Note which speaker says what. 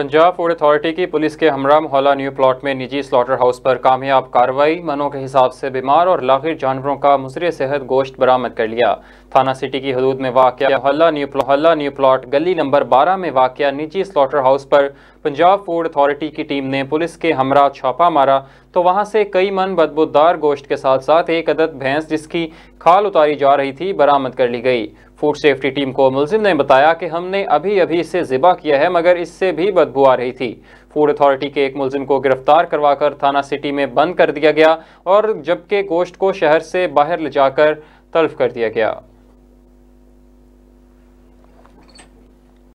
Speaker 1: Punjab food authority की police के हमरा मोहल्ला न्यू प्लॉट में निजी स्लॉटर हाउस पर कामयाब कार्रवाई मनों के हिसाब से बीमार और लाखिर जानवरों का मुसर सेहत गोश्त बरामद कर लिया थाना सिटी की हदूद में वाक़ मोहल्ला न्यू मोहल्ला न्यू प्लॉट गली नंबर बारह में वाक़ निजी स्लॉटर हाउस पर पंजाब फूड अथॉरिटी की टीम ने पुलिस के हमरा छापा मारा तो वहाँ से कई मन बदबूदार गोश्त के साथ साथ एक अदद भैंस जिसकी खाल उतारी जा रही थी बरामद कर ली गई फूड सेफ्टी टीम को मुलजिम ने बताया कि हमने अभी अभी इसे ज़िबा किया है मगर इससे भी बदबू आ रही थी फूड अथॉरिटी के एक मुलजिम को गिरफ्तार करवाकर थाना सिटी में बंद कर दिया गया और जबकि गोश्त को शहर से बाहर ले जाकर तल्फ कर दिया गया